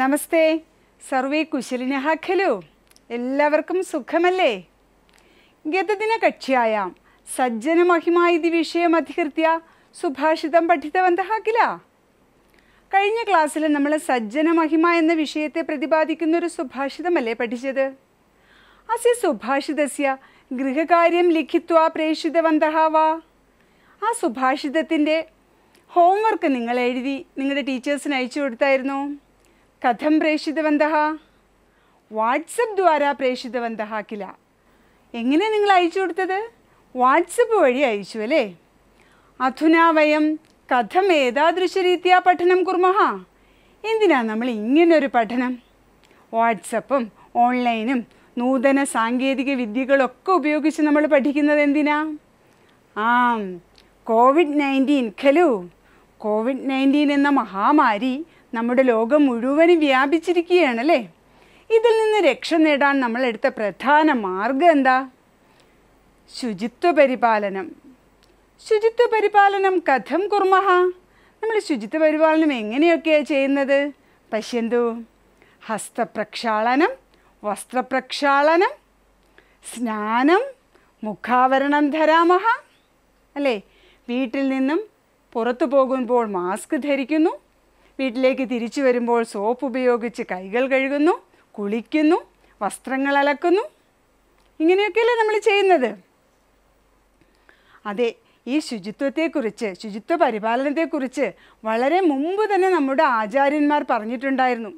നമസ്തേ survey കുശലിനഹ ഖലു എല്ലാവർക്കും സുഖമല്ലേ സജ്ജന സജ്ജനമഹിമ ഇത് വിഷയം അധികൃത്യ സുഭാഷിതം പഠിത്തവന്ത ഹാക്കില കഴിഞ്ഞ ക്ലാസ്സിൽ നമ്മൾ മഹിമ എന്ന വിഷയത്തെ പ്രതിപാദിക്കുന്ന ഒരു സുഭാഷിതമല്ലേ പഠിച്ചത് അസി സുഭാഷിതസ്യ ഗൃഹകാര്യം ലിഖിത്വ പ്രേഷിതവന്തः വാ ആ സുഭാഷിതത്തിൻ്റെ ഹോംവർക്ക് നിങ്ങൾ എഴുതി നിങ്ങളുടെ ടീച്ചേഴ്സിന് അയച്ചു കൊടുത്തായിരുന്നോ കഥം പ്രേഷിതവന്ത വാട്സപ്പ് ദ്വാരാ പ്രേഷിതവന്ത കില എങ്ങനെ നിങ്ങൾ അയച്ചു കൊടുത്തത് വാട്സപ്പ് വഴി അയച്ചു അല്ലേ അധുനാ വയം കഥം ഏതാദൃശരീത്യാ പഠനം കുർമഹ എന്തിനാ നമ്മൾ ഇങ്ങനൊരു പഠനം വാട്സപ്പും ഓൺലൈനും നൂതന സാങ്കേതിക വിദ്യകളൊക്കെ ഉപയോഗിച്ച് നമ്മൾ പഠിക്കുന്നത് എന്തിനാ ആ കോവിഡ് നയൻറ്റീൻ ഖലു കോവിഡ് നയൻറ്റീൻ എന്ന മഹാമാരി നമ്മുടെ ലോകം മുഴുവനും വ്യാപിച്ചിരിക്കുകയാണ് അല്ലേ ഇതിൽ നിന്ന് രക്ഷ നേടാൻ നമ്മൾ എടുത്ത പ്രധാന മാർഗം എന്താ ശുചിത്വ പരിപാലനം ശുചിത്വ പരിപാലനം കഥം കുർമഹ നമ്മൾ ശുചിത്വ പരിപാലനം എങ്ങനെയൊക്കെയാണ് ചെയ്യുന്നത് പശ്യന്തു ഹസ്തപ്രക്ഷാളനം വസ്ത്രപ്രക്ഷാളനം സ്നാനം മുഖാവരണം ധരാമഹ അല്ലേ വീട്ടിൽ നിന്നും പുറത്തു പോകുമ്പോൾ മാസ്ക് ധരിക്കുന്നു വീട്ടിലേക്ക് തിരിച്ചു വരുമ്പോൾ സോപ്പ് ഉപയോഗിച്ച് കൈകൾ കഴുകുന്നു കുളിക്കുന്നു വസ്ത്രങ്ങൾ അലക്കുന്നു ഇങ്ങനെയൊക്കെയല്ലേ നമ്മൾ ചെയ്യുന്നത് അതെ ഈ ശുചിത്വത്തെക്കുറിച്ച് ശുചിത്വ പരിപാലനത്തെക്കുറിച്ച് വളരെ മുമ്പ് തന്നെ നമ്മുടെ ആചാര്യന്മാർ പറഞ്ഞിട്ടുണ്ടായിരുന്നു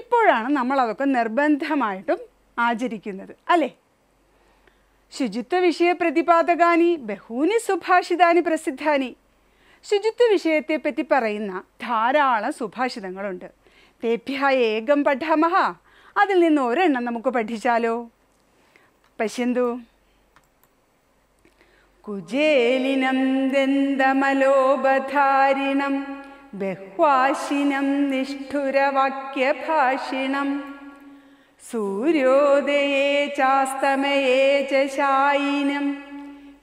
ഇപ്പോഴാണ് നമ്മൾ അതൊക്കെ നിർബന്ധമായിട്ടും ആചരിക്കുന്നത് അല്ലേ ശുചിത്വ വിഷയ പ്രതിപാദകാനി ബഹൂനി സുഭാഷിതാനി പ്രസിദ്ധാനി ശുചിത്വ വിഷയത്തെപ്പറ്റി പറയുന്ന ധാരാളം സുഭാഷിതങ്ങളുണ്ട് തേഭ്യ ഏകം പഠാമഹ അതിൽ നിന്ന് ഒരെണ്ണം നമുക്ക് പഠിച്ചാലോ പശ്യന്തു കുജേലിനം ദന്തമലോപധാരിണം ബഹ്വാശിനം നിഷ്ഠുരവാക്യഭാഷിണം സൂര്യോദയേ ചാസ്തമയേ ചായിനം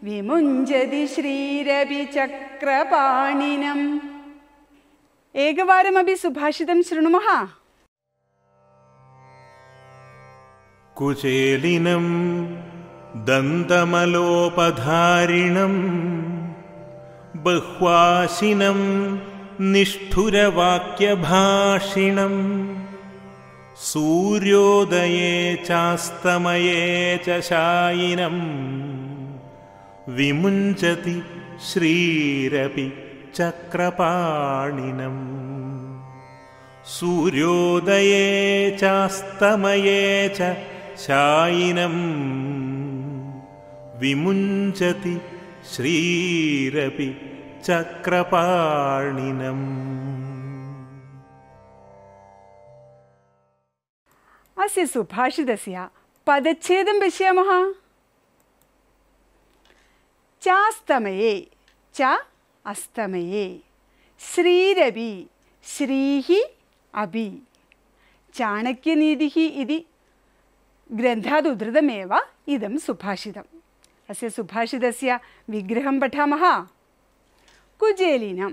विमुञ्जति श्रीरविचक्रपाणिनम् एकवारमपि सुभाषितं शृणुमः कुचेलिनं दन्तमलोपधारिणम् बह्वाशिनं निष्ठुरवाक्यभाषिणम् सूर्योदये चास्तमये च शायिनम् विमुञ्चति श्रीरपि चक्रपाणिनम् सूर्योदये चास्तमये च शायिनम् विमुञ्चति श्रीरपि चक्रपाणिनम् अस्य सुभाषितस्य पदच्छेदं पश्यामः ചാസ്തമയേ ച അസ്തമയേ ശ്രീരവി ശ്രീഹി അഭി ചാണക്യനീതി ഇതി ഗ്രന്ഥാദുദ്ധൃതമേവ ഇതം സുഭാഷിതം അസ്യ സുഭാഷിതസ്യ വിഗ്രഹം പഠാമ കുജേലിനം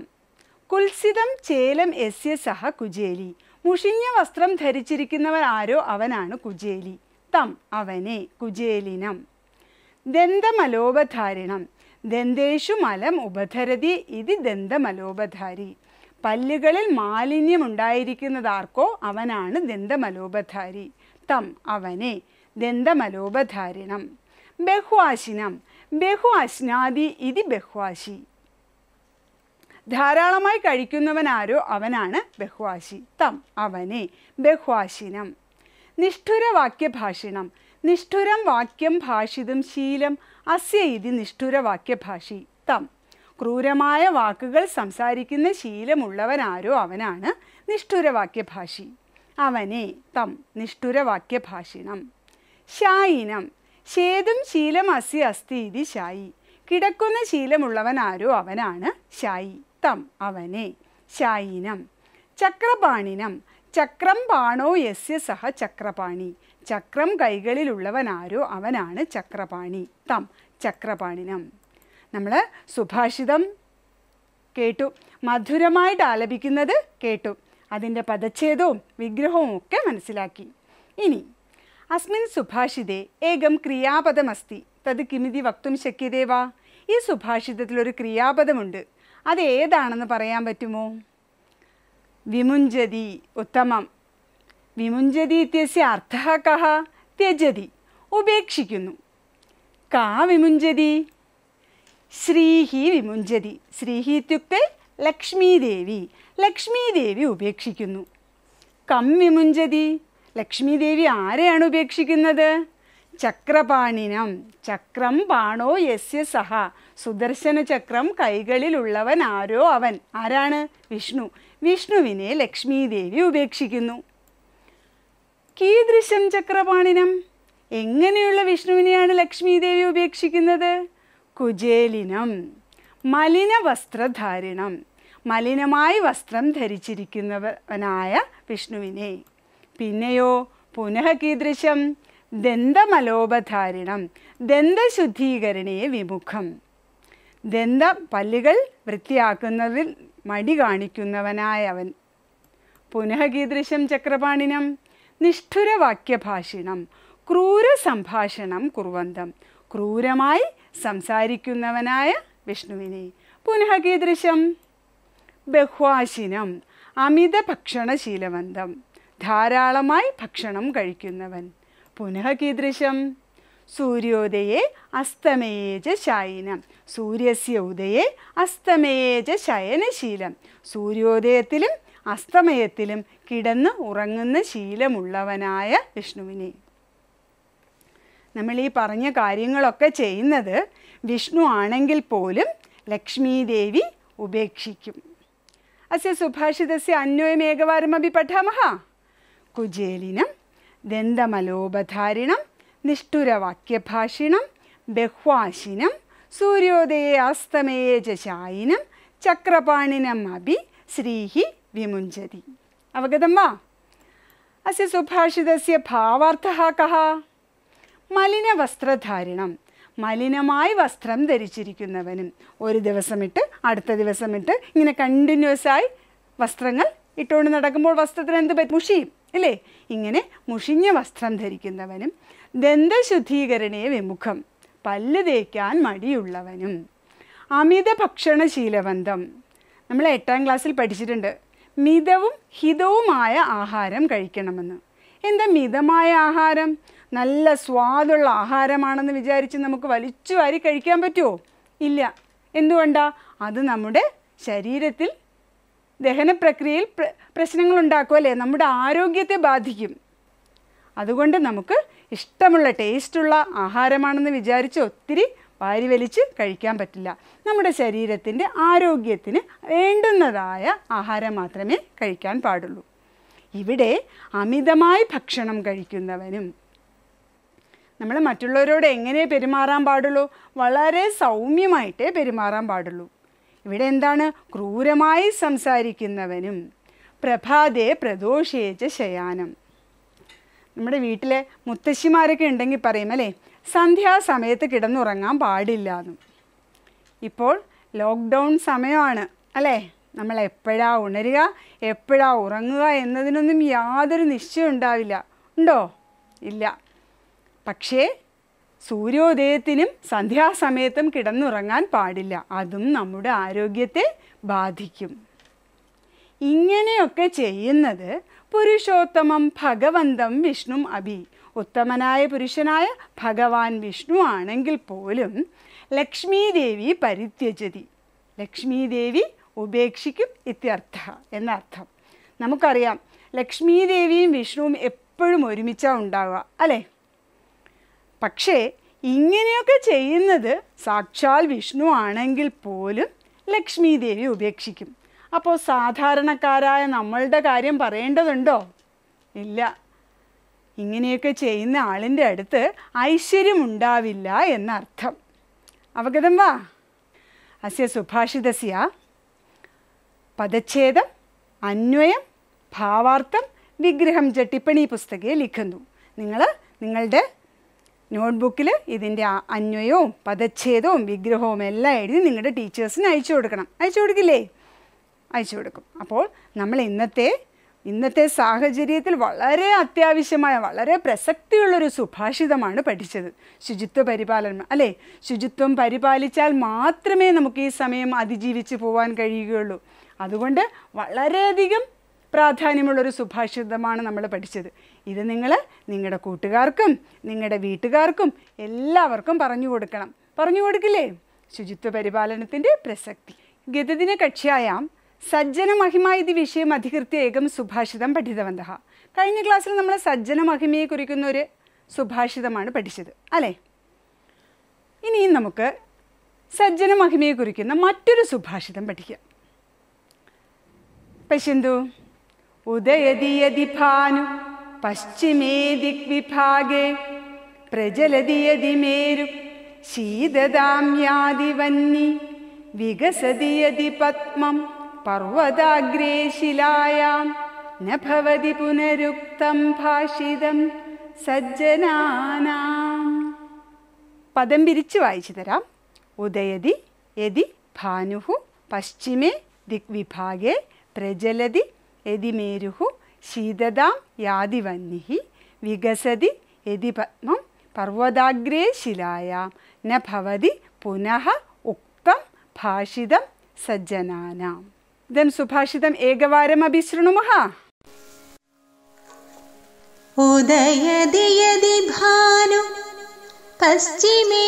കുൽസിതം ചേലം യസ്യ സഹ കുജേലി മുഷിഞ്ഞ വസ്ത്രം ധരിച്ചിരിക്കുന്നവർ ആരോ അവനാണ് കുജേലി തം അവനെ കുജേലിനം ദന്തമലോപധാരിണം ദന്തേഷു മലം ഉപധരതി ഇതി ദന്തമലോപധാരി പല്ലുകളിൽ മാലിന്യം ഉണ്ടായിരിക്കുന്നതാർക്കോ അവനാണ് ദന്തമലോപധാരി തം അവനെ ദന്തമലോപധാരിണം ബഹ്വാശിനം അശ്നാദി ഇതി ബഹ്വാശി ധാരാളമായി കഴിക്കുന്നവനാരോ അവനാണ് ബഹ്വാശി തം അവനെ ബഹ്വാശിനം നിഷ്ഠുരവാക്യഭാഷിണം നിഷ്ഠുരം വാക്യം ഭാഷിതം ശീലം അസ്യ ഇതി നിഷ്ഠുരവാക്യഭാഷി തം ക്രൂരമായ വാക്കുകൾ സംസാരിക്കുന്ന ശീലമുള്ളവനാരോ അവനാണ് നിഷ്ഠുരവാക്യഭാഷി അവനെ തം നിഷ്ഠുരവാക്യഭാഷിണം ശായിനം ശേതും ശീലം അസ്യ അസ്തി ഇതി ശായി കിടക്കുന്ന ശീലമുള്ളവനാരോ അവനാണ് ശായി തം അവനെ ശായിനം ചക്രപാണിനം ചക്രം പാണോ യസ്യ സഹ ചക്രപാണി ചക്രം കൈകളിലുള്ളവനാരോ അവനാണ് ചക്രപാണി തം ചക്രപാണിനം നമ്മൾ സുഭാഷിതം കേട്ടു മധുരമായിട്ട് ആലപിക്കുന്നത് കേട്ടു അതിൻ്റെ പദച്ഛേദവും വിഗ്രഹവും ഒക്കെ മനസ്സിലാക്കി ഇനി അസ്മിൻ സുഭാഷിതേ ഏകം ക്രിയാപദമസ്തി തത് കിമിതി വക്തും ശക്യതേ വാ ഈ സുഭാഷിതത്തിലൊരു ക്രിയാപദമുണ്ട് അത് ഏതാണെന്ന് പറയാൻ പറ്റുമോ വിമുഞ്ചതി ഉത്തമം വിമുഞ്ചതി ഇത്യസ്യ അർത്ഥ കഹ ത്യജതി ഉപേക്ഷിക്കുന്നു കാ വിമുഞ്ചതി ശ്രീഹി വിമുഞ്ചതി ശ്രീഹി ഇത്യുക്തെ ലക്ഷ്മീദേവി ലക്ഷ്മീദേവി ഉപേക്ഷിക്കുന്നു കം വിമുഞ്ചതി ലക്ഷ്മീദേവി ആരെയാണ് ഉപേക്ഷിക്കുന്നത് ചക്രപാണിനം ചക്രം പാണോ യസ്യ സഹ സുദർശന ചക്രം കൈകളിലുള്ളവൻ ആരോ അവൻ ആരാണ് വിഷ്ണു വിഷ്ണുവിനെ ലക്ഷ്മീദേവി ഉപേക്ഷിക്കുന്നു കീദൃശം ചക്രപാണിനം എങ്ങനെയുള്ള വിഷ്ണുവിനെയാണ് ലക്ഷ്മി ഉപേക്ഷിക്കുന്നത് കുജേലിനം മലിന വസ്ത്രധാരണം മലിനമായി വസ്ത്രം ധരിച്ചിരിക്കുന്നവനായ വിഷ്ണുവിനെ പിന്നെയോ പുനഃ കീദൃശം ദന്തമലോപധാരണം ദന്തശുദ്ധീകരണീയ വിമുഖം ദന്ത പല്ലുകൾ വൃത്തിയാക്കുന്നതിൽ മടി കാണിക്കുന്നവനായവൻ പുനഃ കീദൃശം ചക്രപാണിനം നിഷ്ഠുരവാക്യഭാഷണം സംഭാഷണം കുറുവന്തം ക്രൂരമായി സംസാരിക്കുന്നവനായ വിഷ്ണുവിനെ പുനഃ കീദൃശം ബഹ്വാശിനം അമിത ഭക്ഷണശീലവന്തം ധാരാളമായി ഭക്ഷണം കഴിക്കുന്നവൻ പുനഃ കീദൃശം സൂര്യോദയെ അസ്തമേജ ശായനം സൂര്യസ്യ ഉദയെ അസ്തമേജ ശയനശീലം സൂര്യോദയത്തിലും അസ്തമയത്തിലും കിടന്ന് ഉറങ്ങുന്ന ശീലമുള്ളവനായ വിഷ്ണുവിനെ നമ്മൾ ഈ പറഞ്ഞ കാര്യങ്ങളൊക്കെ ചെയ്യുന്നത് വിഷ്ണു ആണെങ്കിൽ പോലും ലക്ഷ്മി ദേവി ഉപേക്ഷിക്കും അസ്യ സുഭാഷിതസ്യ അന്വയമേകവാരമപി പഠാമഹ കുജേലിനം ദന്തമലോപധാരിണം നിഷ്ഠുരവാക്യഭാഷിണം ബഹ്വാശിനം സൂര്യോദയേ അസ്തമയേ ചായിനം ചക്രപാണിനം അഭി ശ്രീഹി അവഗതം വാ वा अस्य ഭാവാർത്ഥ കഹ മലിന വസ്ത്രധാരണം മലിനമായി വസ്ത്രം ധരിച്ചിരിക്കുന്നവനും ഒരു ദിവസമിട്ട് അടുത്ത ദിവസമിട്ട് ഇങ്ങനെ കണ്ടിന്യൂസ് ആയി വസ്ത്രങ്ങൾ ഇട്ടുകൊണ്ട് നടക്കുമ്പോൾ വസ്ത്രത്തിന് എന്ത് പറ്റും മുഷിയും അല്ലേ ഇങ്ങനെ മുഷിഞ്ഞ വസ്ത്രം ധരിക്കുന്നവനും ദന്തശുദ്ധീകരണീയ വിമുഖം പല്ല് തേക്കാൻ മടിയുള്ളവനും അമിത ഭക്ഷണശീലബന്ധം നമ്മൾ എട്ടാം ക്ലാസ്സിൽ പഠിച്ചിട്ടുണ്ട് മിതവും ഹിതവുമായ ആഹാരം കഴിക്കണമെന്ന് എന്താ മിതമായ ആഹാരം നല്ല സ്വാദുള്ള ആഹാരമാണെന്ന് വിചാരിച്ച് നമുക്ക് വലിച്ചു വാരി കഴിക്കാൻ പറ്റുമോ ഇല്ല എന്തുകൊണ്ടാ അത് നമ്മുടെ ശരീരത്തിൽ ദഹന പ്രക്രിയയിൽ പ്ര പ്രശ്നങ്ങളുണ്ടാക്കും അല്ലേ നമ്മുടെ ആരോഗ്യത്തെ ബാധിക്കും അതുകൊണ്ട് നമുക്ക് ഇഷ്ടമുള്ള ടേസ്റ്റുള്ള ആഹാരമാണെന്ന് വിചാരിച്ച് ഒത്തിരി വാരി വലിച്ച് കഴിക്കാൻ പറ്റില്ല നമ്മുടെ ശരീരത്തിൻ്റെ ആരോഗ്യത്തിന് വേണ്ടുന്നതായ ആഹാരം മാത്രമേ കഴിക്കാൻ പാടുള്ളൂ ഇവിടെ അമിതമായി ഭക്ഷണം കഴിക്കുന്നവനും നമ്മൾ മറ്റുള്ളവരോട് എങ്ങനെ പെരുമാറാൻ പാടുള്ളൂ വളരെ സൗമ്യമായിട്ടേ പെരുമാറാൻ പാടുള്ളൂ ഇവിടെ എന്താണ് ക്രൂരമായി സംസാരിക്കുന്നവനും പ്രഭാതെ പ്രദോഷേച്ച ശയാനം നമ്മുടെ വീട്ടിലെ മുത്തശ്ശിമാരൊക്കെ ഉണ്ടെങ്കിൽ പറയും അല്ലേ സന്ധ്യാസമയത്ത് കിടന്നുറങ്ങാൻ പാടില്ല എന്നും ഇപ്പോൾ ലോക്ക്ഡൗൺ സമയമാണ് അല്ലേ നമ്മൾ എപ്പോഴാ ഉണരുക എപ്പോഴാ ഉറങ്ങുക എന്നതിനൊന്നും യാതൊരു നിശ്ചയം ഉണ്ടാവില്ല ഉണ്ടോ ഇല്ല പക്ഷേ സൂര്യോദയത്തിനും സന്ധ്യാസമയത്തും കിടന്നുറങ്ങാൻ പാടില്ല അതും നമ്മുടെ ആരോഗ്യത്തെ ബാധിക്കും ഇങ്ങനെയൊക്കെ ചെയ്യുന്നത് പുരുഷോത്തമം ഭഗവന്തം വിഷ്ണു അഭി ഉത്തമനായ പുരുഷനായ ഭഗവാൻ വിഷ്ണു ആണെങ്കിൽ പോലും ലക്ഷ്മീദേവി ദേവി പരിത്യജതി ലക്ഷ്മീദേവി ദേവി ഉപേക്ഷിക്കും ഇത്യർത്ഥ എന്നർത്ഥം നമുക്കറിയാം ലക്ഷ്മീദേവിയും ദേവിയും വിഷ്ണുവും എപ്പോഴും ഒരുമിച്ചാണ് ഉണ്ടാവുക അല്ലേ പക്ഷേ ഇങ്ങനെയൊക്കെ ചെയ്യുന്നത് സാക്ഷാൽ വിഷ്ണു ആണെങ്കിൽ പോലും ലക്ഷ്മി ദേവി ഉപേക്ഷിക്കും അപ്പോൾ സാധാരണക്കാരായ നമ്മളുടെ കാര്യം പറയേണ്ടതുണ്ടോ ഇല്ല ഇങ്ങനെയൊക്കെ ചെയ്യുന്ന ആളിൻ്റെ അടുത്ത് ഐശ്വര്യമുണ്ടാവില്ല എന്നർത്ഥം അവഗതം വാ അസ്യ സുഭാഷിതസ്യ പദച്ഛേദം അന്വയം ഭാവാർത്ഥം വിഗ്രഹം ച ടിപ്പണി പുസ്തകയെ ലിഖുന്നു നിങ്ങൾ നിങ്ങളുടെ നോട്ട്ബുക്കിൽ ഇതിൻ്റെ അന്വയവും പദച്ഛേദവും വിഗ്രഹവും എല്ലാം എഴുതി നിങ്ങളുടെ ടീച്ചേഴ്സിന് അയച്ചു കൊടുക്കണം അയച്ചു കൊടുക്കില്ലേ അയച്ചു കൊടുക്കും അപ്പോൾ നമ്മൾ ഇന്നത്തെ ഇന്നത്തെ സാഹചര്യത്തിൽ വളരെ അത്യാവശ്യമായ വളരെ പ്രസക്തിയുള്ളൊരു സുഭാഷിതമാണ് പഠിച്ചത് ശുചിത്വ പരിപാലനം അല്ലേ ശുചിത്വം പരിപാലിച്ചാൽ മാത്രമേ നമുക്ക് ഈ സമയം അതിജീവിച്ച് പോകാൻ കഴിയുകയുള്ളൂ അതുകൊണ്ട് വളരെയധികം പ്രാധാന്യമുള്ളൊരു സുഭാഷിതമാണ് നമ്മൾ പഠിച്ചത് ഇത് നിങ്ങൾ നിങ്ങളുടെ കൂട്ടുകാർക്കും നിങ്ങളുടെ വീട്ടുകാർക്കും എല്ലാവർക്കും പറഞ്ഞു കൊടുക്കണം പറഞ്ഞു കൊടുക്കില്ലേ ശുചിത്വ പരിപാലനത്തിൻ്റെ പ്രസക്തി ഗതദിന കക്ഷ്യായാം സജ്ജന മഹിമ ഇത് വിഷയം അധികൃത്യ ഏകം സുഭാഷിതം പഠിതവന്ത കഴിഞ്ഞ ക്ലാസ്സിൽ നമ്മൾ സജ്ജന മഹിമയെ കുറിക്കുന്ന ഒരു സുഭാഷിതമാണ് പഠിച്ചത് അല്ലേ ഇനിയും നമുക്ക് സജ്ജന മഹിമയെ കുറിക്കുന്ന മറ്റൊരു സുഭാഷിതം പഠിക്കാം പശ്യന്തു ഉദയതി ഭാനു പശ്ചിമേ ദിഗ്വിഭാഗേ പ്രജലതി മേരു വന്നി പത്മം पर्वताग्रे शिलायां പുനരുക്തം ഭാഷിതം സജ്ജനാനാം പദം പിരിച്ചു വായിച്ചു തരാം ഉദയതി യതി ഭാനുഹു പശ്ചിമേ ദിഗ്വിഭാഗേ പ്രജലതി യതി മേരുഹു ശീതതാം യാതി വന്നി വികസതി യതി പത്മം പർവതാഗ്രേ ശിലായാം ന പുനഃ ഉക്തം ഭാഷിതം സജ്ജനാനാം ഇതം സുഭാഷിതം ഏകവാരം അഭിശൃണു ഉദയതി യതി ഭാനു പശ്ചിമേ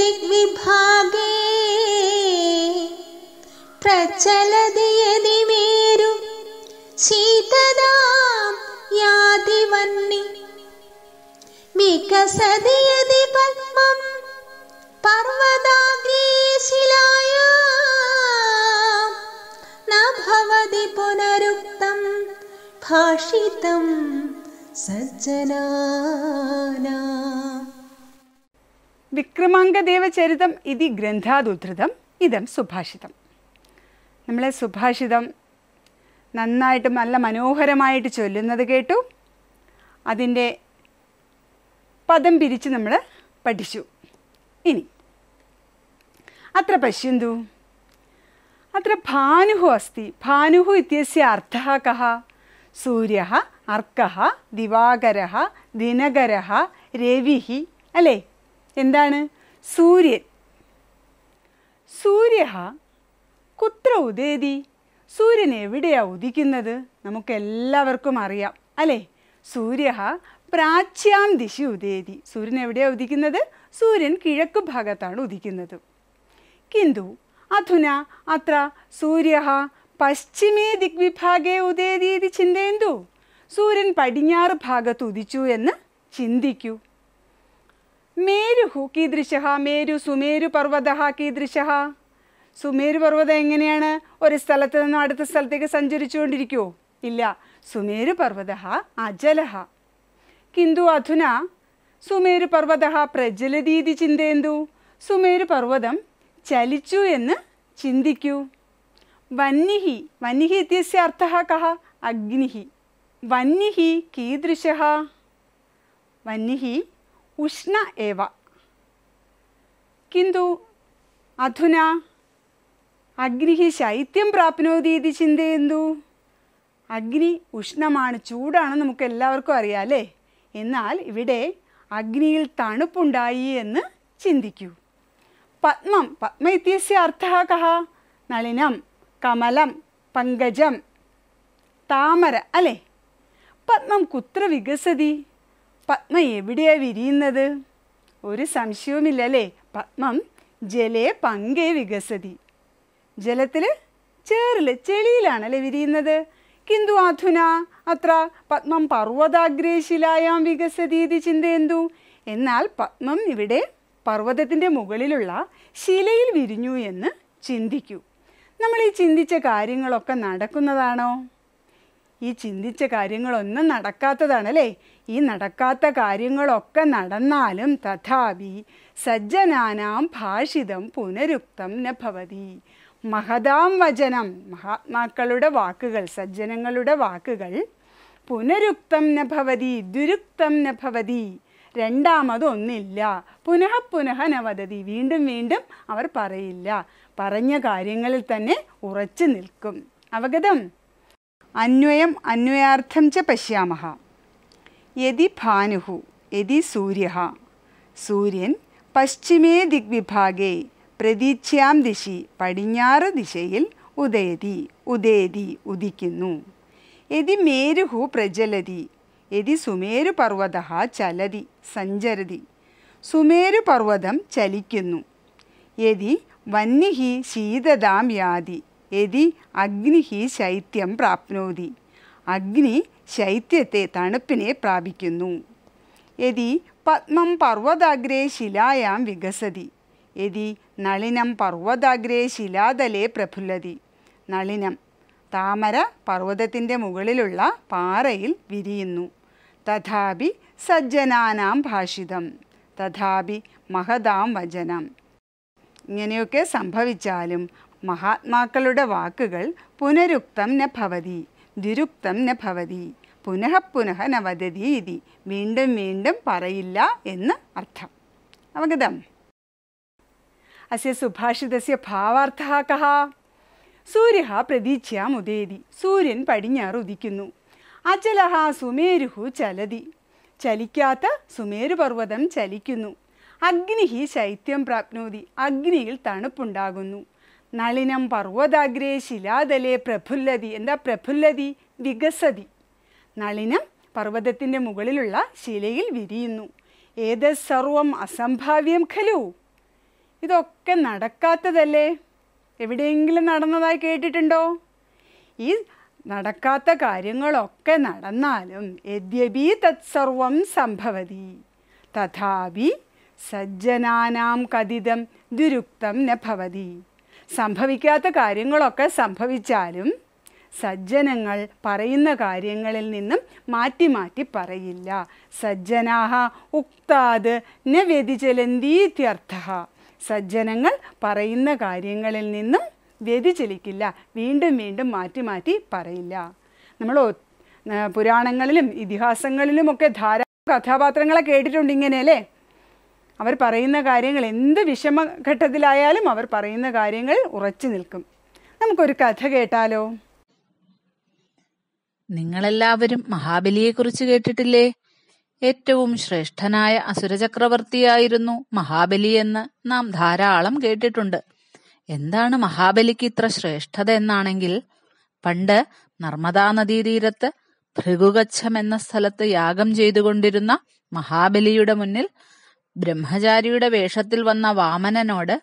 ദിഗ്വിഭാഗേ പ്രചലതി മേരു ശീതദാം വന്നി വികസതി പത്മം പർവതാഗ്രീശിലായാ न भवति पुनरुक्तं भाषितं सज्जना വിക്രമാംഗദേവചരിതം ഇതി ഗ്രന്ഥാതുദ്ധൃതം ഇതം സുഭാഷിതം നമ്മളെ സുഭാഷിതം നന്നായിട്ട് നല്ല മനോഹരമായിട്ട് ചൊല്ലുന്നത് കേട്ടു അതിൻ്റെ പദം പിരിച്ച് നമ്മൾ പഠിച്ചു ഇനി അത്ര പശ്യന്തു അത്ര भानुः അസ്തി भानुः ഇത്യസ്യ അർത്ഥ കഹ സൂര്യ അർക്ക ദിവാകര ദിനകര രവിഹി അല്ലേ എന്താണ് സൂര്യൻ സൂര്യ കുത്ര ഉദേതി സൂര്യൻ എവിടെയാണ് ഉദിക്കുന്നത് നമുക്കെല്ലാവർക്കും അറിയാം അല്ലേ സൂര്യ പ്രാച്യാം ദിശി ഉദേതി സൂര്യൻ എവിടെയാണ് ഉദിക്കുന്നത് സൂര്യൻ കിഴക്ക് ഭാഗത്താണ് ഉദിക്കുന്നത് കിന്തു അധുനാ അത്ര സൂര്യ പശ്ചിമേ ദിഗ്വിഭാഗേ ഉദയതീതി ചിന്തയന്തു സൂര്യൻ പടിഞ്ഞാറ് ഭാഗത്ത് ഉദിച്ചു എന്ന് ചിന്തിക്കൂ മേരുഹു കീദൃശ മേരു സുമേരു പർവ്വത കീദൃശ സുമേരു പർവ്വതം എങ്ങനെയാണ് ഒരു സ്ഥലത്ത് നിന്നും അടുത്ത സ്ഥലത്തേക്ക് സഞ്ചരിച്ചുകൊണ്ടിരിക്കുമോ ഇല്ല സുമേരു പർവ്വത അജലഹ കിന്തു അധുന സുമേരു പർവ്വത പ്രജലതീതി ചിന്തയന്തു സുമേരു പർവ്വതം ചലിച്ചു എന്ന് ചിന്തിക്കൂ വന്യഹി വന്യഹി ഇത്യസ്യ അർത്ഥ കഹ അഗ്നിഹി വന്യഹി കീദൃശ വന്യഹി ഉഷ്ണ ഏവ കിന്തു അധുന അഗ്നിഹി ശൈത്യം പ്രാപ്നോതി ഇത് ചിന്തയന്തു അഗ്നി ഉഷ്ണമാണ് ചൂടാണ് നമുക്ക് എല്ലാവർക്കും അറിയാം അല്ലേ എന്നാൽ ഇവിടെ അഗ്നിയിൽ തണുപ്പുണ്ടായി എന്ന് ചിന്തിക്കൂ പത്മം പത്മ ഇത്യസ്യ അർത്ഥ കഹ നളിനം കമലം പങ്കജം താമര അല്ലേ പത്മം കുത്ര വികസതി പത്മ എവിടെയാണ് വിരിയുന്നത് ഒരു സംശയവുമില്ല അല്ലേ പത്മം ജലേ പങ്കേ വികസതി ജലത്തിൽ ചേറിൽ ചെളിയിലാണല്ലേ വിരിയുന്നത് കിന്തു അധുന അത്ര പത്മം പർവ്വതാഗ്രേശിലായാം വികസതി ഇത് ചിന്തയന്തു എന്നാൽ പത്മം ഇവിടെ പർവ്വതത്തിൻ്റെ മുകളിലുള്ള ശിലയിൽ വിരിഞ്ഞു എന്ന് ചിന്തിക്കൂ നമ്മൾ ഈ ചിന്തിച്ച കാര്യങ്ങളൊക്കെ നടക്കുന്നതാണോ ഈ ചിന്തിച്ച കാര്യങ്ങളൊന്നും നടക്കാത്തതാണല്ലേ ഈ നടക്കാത്ത കാര്യങ്ങളൊക്കെ നടന്നാലും തഥാപി സജ്ജനാനാം ഭാഷിതം പുനരുക്തം നഭവതി മഹതാം വചനം മഹാത്മാക്കളുടെ വാക്കുകൾ സജ്ജനങ്ങളുടെ വാക്കുകൾ പുനരുക്തം നഭവതി ദുരുക്തം നഭവതി രണ്ടാമതൊന്നില്ല പുനഃ പുനഃ നവദതി വീണ്ടും വീണ്ടും അവർ പറയില്ല പറഞ്ഞ കാര്യങ്ങളിൽ തന്നെ ഉറച്ചു നിൽക്കും അവഗതം അന്വയം അന്വയാർത്ഥം ച പശ്യാമഹ യതി ഭാനുഹു യതി സൂര്യ സൂര്യൻ പശ്ചിമേ ദിഗ്വിഭാഗേ പ്രതീക്ഷാം ദിശി പടിഞ്ഞാറ് ദിശയിൽ ഉദയതി ഉദയതി ഉദിക്കുന്നു യതി മേരുഹു പ്രജലതി യതി സുമേരുപർവ്വത ചലതി സഞ്ചരതി സുമേരുപർവ്വതം ചലിക്കുന്നു യതി വന്യഹി ശീതതാം യാതി യതി അഗ്നിഹി ശൈത്യം പ്രാപ്നോതി അഗ്നി ശൈത്യത്തെ തണുപ്പിനെ പ്രാപിക്കുന്നു യതി പത്മം പർവ്വതാഗ്രേ ശിലായാം വികസതി യതി നളിനം പർവ്വതാഗ്രേ ശിലാതലേ പ്രഫുല്ലതി നളിനം താമര പർവ്വതത്തിൻ്റെ മുകളിലുള്ള പാറയിൽ വിരിയുന്നു തഥാപി സജ്ജനാനാം ഭാഷിതം തഥാപി മഹതാം വചനം ഇങ്ങനെയൊക്കെ സംഭവിച്ചാലും മഹാത്മാക്കളുടെ വാക്കുകൾ പുനരുക്തം ന ഭവതി ദുരുക്തം ന ഭവതി പുനഃ പുനഃ ന വദതി ഇതി വീണ്ടും വീണ്ടും പറയില്ല എന്ന് അർത്ഥം അവഗതം അസ്യ സുഭാഷിതസ്യ ഭാവാർത്ഥ കഃ സൂര്യ ഉദയതി സൂര്യൻ പടിഞ്ഞാറ് ഉദിക്കുന്നു അചലഹ സുമേരുഹു ചലതി ചലിക്കാത്ത സുമേരു പർവ്വതം ചലിക്കുന്നു അഗ്നിഹി ശൈത്യം പ്രാപ്നോതി അഗ്നിയിൽ തണുപ്പുണ്ടാകുന്നു നളിനം പർവ്വതാഗ്രേ ശിലാതലേ പ്രഫുല്ലതി എന്താ പ്രഫുല്ലതി വികസതി നളിനം പർവ്വതത്തിൻ്റെ മുകളിലുള്ള ശിലയിൽ വിരിയുന്നു ഏത് സർവം അസംഭാവ്യം ഖലു ഇതൊക്കെ നടക്കാത്തതല്ലേ എവിടെയെങ്കിലും നടന്നതായി കേട്ടിട്ടുണ്ടോ ഈ നടക്കാത്ത കാര്യങ്ങളൊക്കെ നടന്നാലും യദ്യപി തത്സർവം സംഭവതി തഥാപി സജ്ജനാനാം കഥിതം ദുരുക്തം നഭവതി സംഭവിക്കാത്ത കാര്യങ്ങളൊക്കെ സംഭവിച്ചാലും സജ്ജനങ്ങൾ പറയുന്ന കാര്യങ്ങളിൽ നിന്നും മാറ്റി മാറ്റി പറയില്ല സജ്ജനാഹ ഉക്താത് ന വ്യതിചലന്തീത്യർത്ഥ സജ്ജനങ്ങൾ പറയുന്ന കാര്യങ്ങളിൽ നിന്നും വ്യതിചലിക്കില്ല വീണ്ടും വീണ്ടും മാറ്റി മാറ്റി പറയില്ല നമ്മൾ പുരാണങ്ങളിലും ഇതിഹാസങ്ങളിലുമൊക്കെ ധാരാളം കഥാപാത്രങ്ങളെ കേട്ടിട്ടുണ്ട് ഇങ്ങനെ അല്ലേ അവർ പറയുന്ന കാര്യങ്ങൾ എന്ത് വിഷമഘട്ടത്തിലായാലും അവർ പറയുന്ന കാര്യങ്ങൾ ഉറച്ചു നിൽക്കും നമുക്കൊരു കഥ കേട്ടാലോ നിങ്ങളെല്ലാവരും മഹാബലിയെക്കുറിച്ച് കേട്ടിട്ടില്ലേ ഏറ്റവും ശ്രേഷ്ഠനായ അസുരചക്രവർത്തിയായിരുന്നു മഹാബലി എന്ന് നാം ധാരാളം കേട്ടിട്ടുണ്ട് എന്താണ് മഹാബലിക്ക് ഇത്ര ശ്രേഷ്ഠത എന്നാണെങ്കിൽ പണ്ട് നർമ്മദാ നദീതീരത്ത് ഭൃഗുകച്ഛം എന്ന സ്ഥലത്ത് യാഗം ചെയ്തുകൊണ്ടിരുന്ന മഹാബലിയുടെ മുന്നിൽ ബ്രഹ്മചാരിയുടെ വേഷത്തിൽ വന്ന വാമനനോട്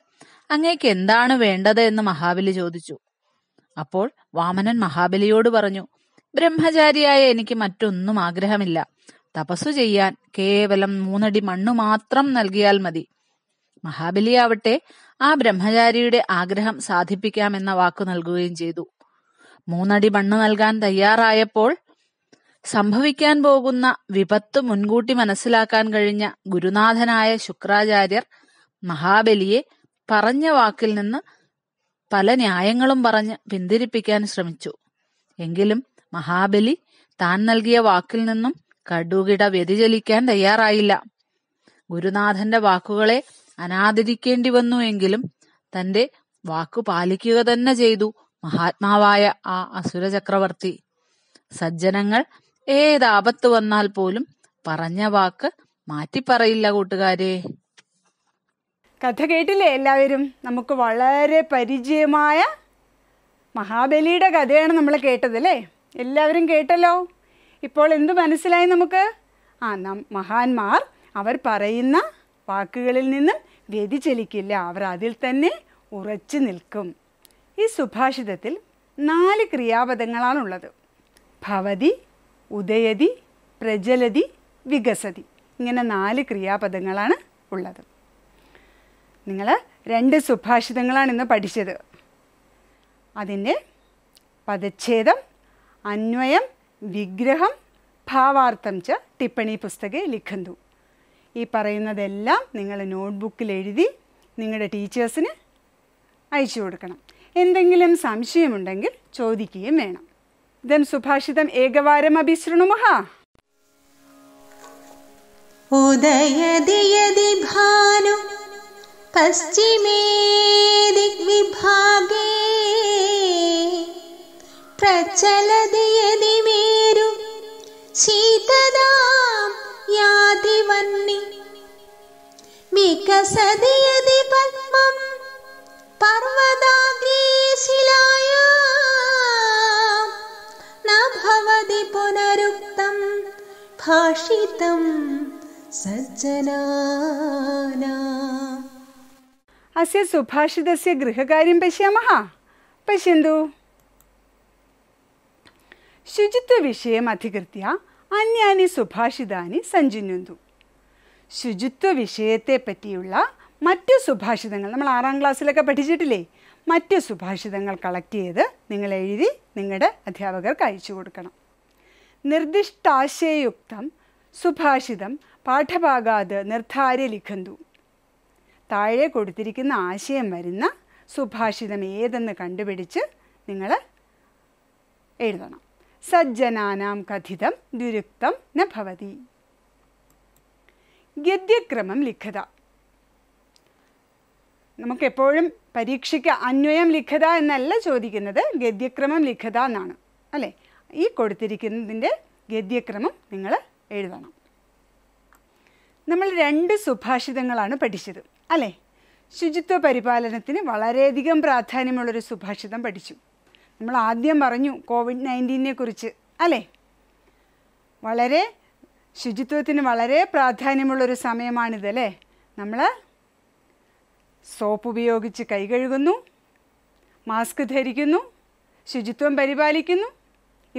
അങ്ങേക്ക് എന്താണ് വേണ്ടത് എന്ന് മഹാബലി ചോദിച്ചു അപ്പോൾ വാമനൻ മഹാബലിയോട് പറഞ്ഞു ബ്രഹ്മചാരിയായ എനിക്ക് മറ്റൊന്നും ആഗ്രഹമില്ല തപസ്സു ചെയ്യാൻ കേവലം മൂന്നടി മണ്ണു മാത്രം നൽകിയാൽ മതി മഹാബലിയാവട്ടെ ആ ബ്രഹ്മചാരിയുടെ ആഗ്രഹം സാധിപ്പിക്കാമെന്ന വാക്കു നൽകുകയും ചെയ്തു മൂന്നടി മണ്ണ് നൽകാൻ തയ്യാറായപ്പോൾ സംഭവിക്കാൻ പോകുന്ന വിപത്ത് മുൻകൂട്ടി മനസ്സിലാക്കാൻ കഴിഞ്ഞ ഗുരുനാഥനായ ശുക്രാചാര്യർ മഹാബലിയെ പറഞ്ഞ വാക്കിൽ നിന്ന് പല ന്യായങ്ങളും പറഞ്ഞ് പിന്തിരിപ്പിക്കാൻ ശ്രമിച്ചു എങ്കിലും മഹാബലി താൻ നൽകിയ വാക്കിൽ നിന്നും കടുകിട വ്യതിചലിക്കാൻ തയ്യാറായില്ല ഗുരുനാഥന്റെ വാക്കുകളെ അനാദരിക്കേണ്ടി വന്നു എങ്കിലും തന്റെ വാക്കു പാലിക്കുക തന്നെ ചെയ്തു മഹാത്മാവായ ആ അസുര ചക്രവർത്തി സജ്ജനങ്ങൾ ഏത് ആപത്ത് വന്നാൽ പോലും പറഞ്ഞ വാക്ക് മാറ്റിപ്പറയില്ല കൂട്ടുകാരെ കഥ കേട്ടില്ലേ എല്ലാവരും നമുക്ക് വളരെ പരിചയമായ മഹാബലിയുടെ കഥയാണ് നമ്മൾ കേട്ടത് അല്ലേ എല്ലാവരും കേട്ടല്ലോ ഇപ്പോൾ എന്ത് മനസ്സിലായി നമുക്ക് ആ നാം മഹാന്മാർ അവർ പറയുന്ന വാക്കുകളിൽ നിന്ന് വ്യതിചലിക്കില്ല അവർ അതിൽ തന്നെ ഉറച്ചു നിൽക്കും ഈ സുഭാഷിതത്തിൽ നാല് ക്രിയാപദങ്ങളാണുള്ളത് ഭവതി ഉദയതി പ്രജലതി വികസതി ഇങ്ങനെ നാല് ക്രിയാപദങ്ങളാണ് ഉള്ളത് നിങ്ങൾ രണ്ട് സുഭാഷിതങ്ങളാണ് ഇന്ന് പഠിച്ചത് അതിൻ്റെ പദച്ഛേദം അന്വയം വിഗ്രഹം ഭാവാർത്ഥം ച ടിപ്പണി പുസ്തകെ ലിഖന്തു ഈ പറയുന്നതെല്ലാം നിങ്ങൾ നോട്ട്ബുക്കിൽ എഴുതി നിങ്ങളുടെ ടീച്ചേഴ്സിന് അയച്ചു കൊടുക്കണം എന്തെങ്കിലും സംശയമുണ്ടെങ്കിൽ ചോദിക്കുകയും വേണം ഇതം സുഭാഷിതം ഏകവാരം അഭിശൃണുമഹ ഉദയതിയതി ഭാനു പശ്ചിമേ ദിഗ്വിഭാഗേ പ്രചലതിയതി മേരു ശീതദാം യാതിവന്നി വികസതിയതി പത്മം പർവ്വതാഗ്രീശിലായ ഭവതി പുനരുക്തം ഭാഷിതം സജ്ജനാന അസ്യ സുഭാഷിതസ്യ ഗൃഹകാര്യം പശ്യാമः पश्यन्तु शुचित्वविषयम् अधिकृत्य അന്യാനി സുഭാഷിതാനി സഞ്ചിന്നുന്നു ശുചിത്വ പറ്റിയുള്ള മറ്റ് സുഭാഷിതങ്ങൾ നമ്മൾ ആറാം ക്ലാസ്സിലൊക്കെ പഠിച്ചിട്ടില്ലേ മറ്റ് സുഭാഷിതങ്ങൾ കളക്ട് ചെയ്ത് നിങ്ങൾ എഴുതി നിങ്ങളുടെ അധ്യാപകർക്ക് അയച്ചു കൊടുക്കണം നിർദ്ദിഷ്ടാശയുക്തം സുഭാഷിതം പാഠഭാഗാത് നിർദ്ധാര്യ ലിഖന്തു താഴെ കൊടുത്തിരിക്കുന്ന ആശയം വരുന്ന സുഭാഷിതം ഏതെന്ന് കണ്ടുപിടിച്ച് നിങ്ങൾ എഴുതണം സജ്ജനാനാം കഥിതം ദുരുക്തം ന ഭവതി ഗദ്യക്രമം ലിഖത നമുക്കെപ്പോഴും പരീക്ഷയ്ക്ക് അന്വയം ലിഖത എന്നല്ല ചോദിക്കുന്നത് ഗദ്യക്രമം ലിഖത എന്നാണ് അല്ലേ ഈ കൊടുത്തിരിക്കുന്നതിൻ്റെ ഗദ്യക്രമം നിങ്ങൾ എഴുതണം നമ്മൾ രണ്ട് സുഭാഷിതങ്ങളാണ് പഠിച്ചത് അല്ലേ ശുചിത്വ പരിപാലനത്തിന് വളരെയധികം പ്രാധാന്യമുള്ളൊരു സുഭാഷിതം പഠിച്ചു നമ്മൾ ആദ്യം പറഞ്ഞു കോവിഡ് നയൻറ്റീനെ കുറിച്ച് അല്ലേ വളരെ ശുചിത്വത്തിന് വളരെ പ്രാധാന്യമുള്ളൊരു സമയമാണിത് അല്ലേ നമ്മൾ സോപ്പ് ഉപയോഗിച്ച് കൈ കഴുകുന്നു മാസ്ക് ധരിക്കുന്നു ശുചിത്വം പരിപാലിക്കുന്നു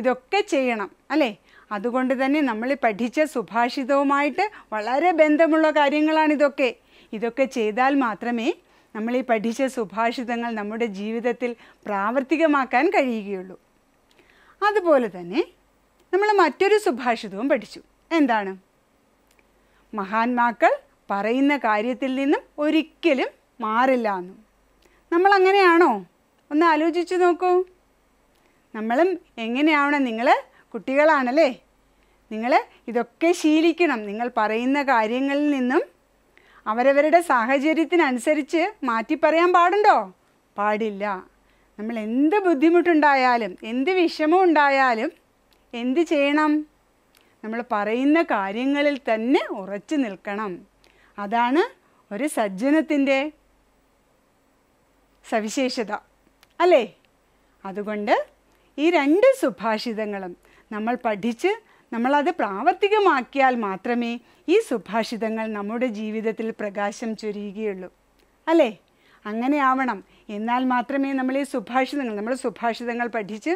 ഇതൊക്കെ ചെയ്യണം അല്ലേ അതുകൊണ്ട് തന്നെ നമ്മൾ പഠിച്ച സുഭാഷിതവുമായിട്ട് വളരെ ബന്ധമുള്ള കാര്യങ്ങളാണിതൊക്കെ ഇതൊക്കെ ചെയ്താൽ മാത്രമേ നമ്മൾ ഈ പഠിച്ച സുഭാഷിതങ്ങൾ നമ്മുടെ ജീവിതത്തിൽ പ്രാവർത്തികമാക്കാൻ കഴിയുകയുള്ളൂ അതുപോലെ തന്നെ നമ്മൾ മറ്റൊരു സുഭാഷിതവും പഠിച്ചു എന്താണ് മഹാന്മാക്കൾ പറയുന്ന കാര്യത്തിൽ നിന്നും ഒരിക്കലും മാറില്ല എന്നും നമ്മൾ അങ്ങനെയാണോ ഒന്ന് ആലോചിച്ച് നോക്കൂ നമ്മളും എങ്ങനെയാവണം നിങ്ങൾ കുട്ടികളാണല്ലേ നിങ്ങൾ ഇതൊക്കെ ശീലിക്കണം നിങ്ങൾ പറയുന്ന കാര്യങ്ങളിൽ നിന്നും അവരവരുടെ സാഹചര്യത്തിനനുസരിച്ച് മാറ്റി പറയാൻ പാടുണ്ടോ പാടില്ല നമ്മൾ എന്ത് ബുദ്ധിമുട്ടുണ്ടായാലും എന്ത് വിഷമം ഉണ്ടായാലും എന്ത് ചെയ്യണം നമ്മൾ പറയുന്ന കാര്യങ്ങളിൽ തന്നെ ഉറച്ചു നിൽക്കണം അതാണ് ഒരു സജ്ജനത്തിൻ്റെ സവിശേഷത അല്ലേ അതുകൊണ്ട് ഈ രണ്ട് സുഭാഷിതങ്ങളും നമ്മൾ പഠിച്ച് നമ്മളത് പ്രാവർത്തികമാക്കിയാൽ മാത്രമേ ഈ സുഭാഷിതങ്ങൾ നമ്മുടെ ജീവിതത്തിൽ പ്രകാശം ചൊരിയുകയുള്ളൂ അല്ലേ അങ്ങനെ ആവണം എന്നാൽ മാത്രമേ നമ്മൾ ഈ സുഭാഷിതങ്ങൾ നമ്മൾ സുഭാഷിതങ്ങൾ പഠിച്ച്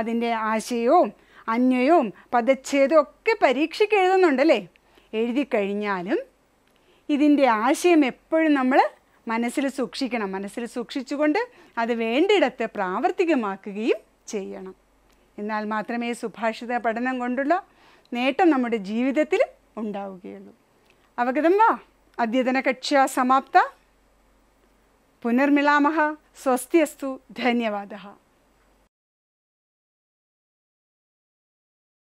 അതിൻ്റെ ആശയവും അന്വയവും പദച്ഛേദവും ഒക്കെ പരീക്ഷയ്ക്ക് എഴുതുന്നുണ്ടല്ലേ എഴുതി കഴിഞ്ഞാലും ഇതിൻ്റെ ആശയം എപ്പോഴും നമ്മൾ മനസ്സിൽ സൂക്ഷിക്കണം മനസ്സിൽ സൂക്ഷിച്ചുകൊണ്ട് അത് വേണ്ടിടത്ത് പ്രാവർത്തികമാക്കുകയും ചെയ്യണം എന്നാൽ മാത്രമേ സുഭാഷിത പഠനം കൊണ്ടുള്ള നേട്ടം നമ്മുടെ ജീവിതത്തിൽ ഉണ്ടാവുകയുള്ളൂ അവഗതം വാ അദ്യതന കക്ഷ സമാപ്ത പുനർമിളാമ സ്വസ്തി അസ്തു ധന്യവാദ